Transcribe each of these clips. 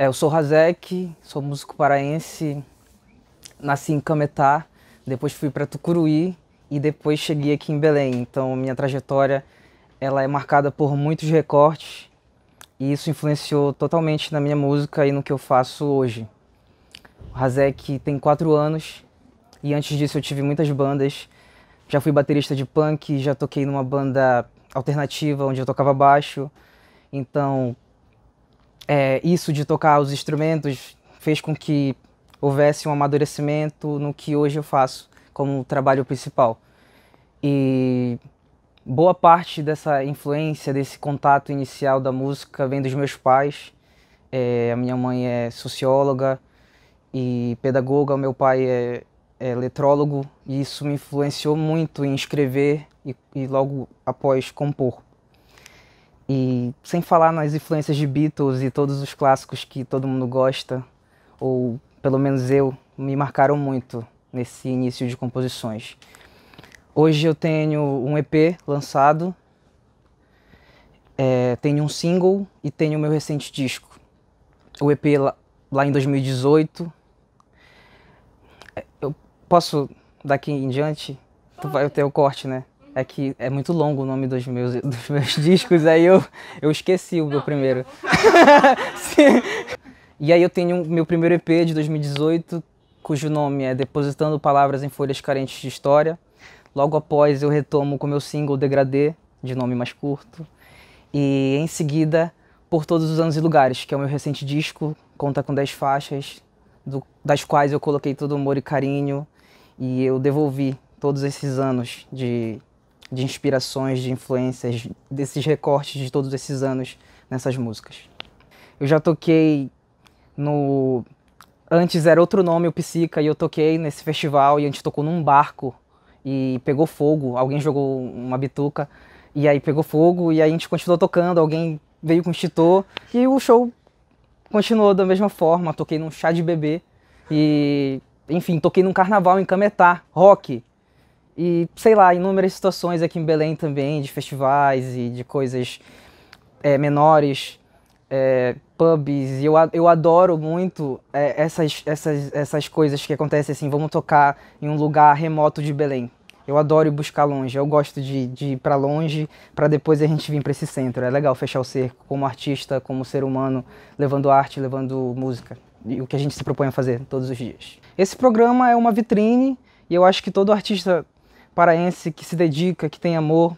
É, eu sou Razek, sou músico paraense, nasci em Cametá, depois fui para Tucuruí e depois cheguei aqui em Belém. Então minha trajetória ela é marcada por muitos recortes e isso influenciou totalmente na minha música e no que eu faço hoje. O Razek tem quatro anos e antes disso eu tive muitas bandas. Já fui baterista de punk, já toquei numa banda alternativa onde eu tocava baixo. Então é, isso de tocar os instrumentos fez com que houvesse um amadurecimento no que hoje eu faço como trabalho principal. E boa parte dessa influência, desse contato inicial da música vem dos meus pais. É, a minha mãe é socióloga e pedagoga, meu pai é, é letrólogo e isso me influenciou muito em escrever e, e logo após compor. E sem falar nas influências de Beatles e todos os clássicos que todo mundo gosta, ou pelo menos eu, me marcaram muito nesse início de composições. Hoje eu tenho um EP lançado, é, tenho um single e tenho o meu recente disco. O EP lá, lá em 2018. É, eu posso daqui em diante? tu Vai ter o corte, né? é que é muito longo o nome dos meus, dos meus discos, aí eu, eu esqueci o meu primeiro. e aí eu tenho meu primeiro EP de 2018, cujo nome é Depositando Palavras em Folhas Carentes de História. Logo após eu retomo com meu single Degradê, de nome mais curto. E em seguida, Por Todos os Anos e Lugares, que é o meu recente disco, conta com 10 faixas, do, das quais eu coloquei todo o amor e carinho. E eu devolvi todos esses anos de de inspirações, de influências, desses recortes de todos esses anos nessas músicas. Eu já toquei no. Antes era outro nome, o Psica, e eu toquei nesse festival e a gente tocou num barco e pegou fogo. Alguém jogou uma bituca e aí pegou fogo e aí a gente continuou tocando. Alguém veio com extintor e o show continuou da mesma forma. Toquei num chá de bebê e, enfim, toquei num carnaval em Cametá, rock. E, sei lá, inúmeras situações aqui em Belém também, de festivais e de coisas é, menores, é, pubs. E eu, eu adoro muito é, essas, essas, essas coisas que acontecem assim, vamos tocar em um lugar remoto de Belém. Eu adoro buscar longe, eu gosto de, de ir para longe para depois a gente vir para esse centro. É legal fechar o cerco como artista, como ser humano, levando arte, levando música e o que a gente se propõe a fazer todos os dias. Esse programa é uma vitrine e eu acho que todo artista paraense que se dedica, que tem amor,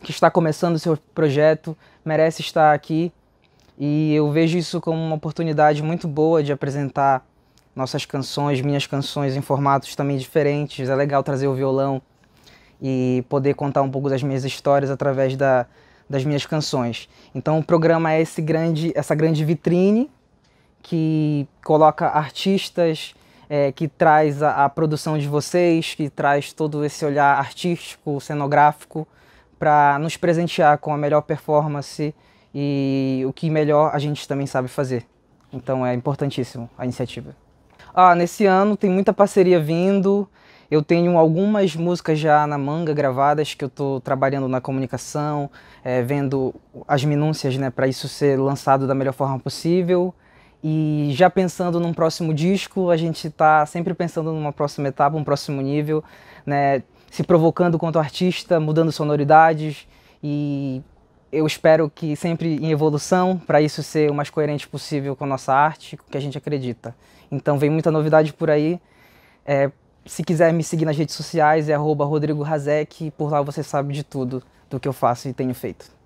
que está começando o seu projeto, merece estar aqui. E eu vejo isso como uma oportunidade muito boa de apresentar nossas canções, minhas canções em formatos também diferentes. É legal trazer o violão e poder contar um pouco das minhas histórias através da, das minhas canções. Então o programa é esse grande, essa grande vitrine que coloca artistas, é, que traz a, a, produção de vocês, que traz todo esse olhar artístico, cenográfico, para nos presentear com a melhor performance e o que melhor a gente também sabe fazer. Então é importantíssimo a iniciativa. Ah, nesse ano tem muita parceria vindo. Eu tenho algumas músicas já na manga gravadas que eu estou trabalhando na comunicação, é, vendo as minúcias né, para isso ser lançado da melhor forma possível. E já pensando num próximo disco, a gente está sempre pensando numa próxima etapa, um próximo nível, né? se provocando quanto artista, mudando sonoridades e eu espero que sempre em evolução, para isso ser o mais coerente possível com a nossa arte, com o que a gente acredita. Então vem muita novidade por aí. É, se quiser me seguir nas redes sociais, é arroba Rodrigo Hazek, por lá você sabe de tudo do que eu faço e tenho feito.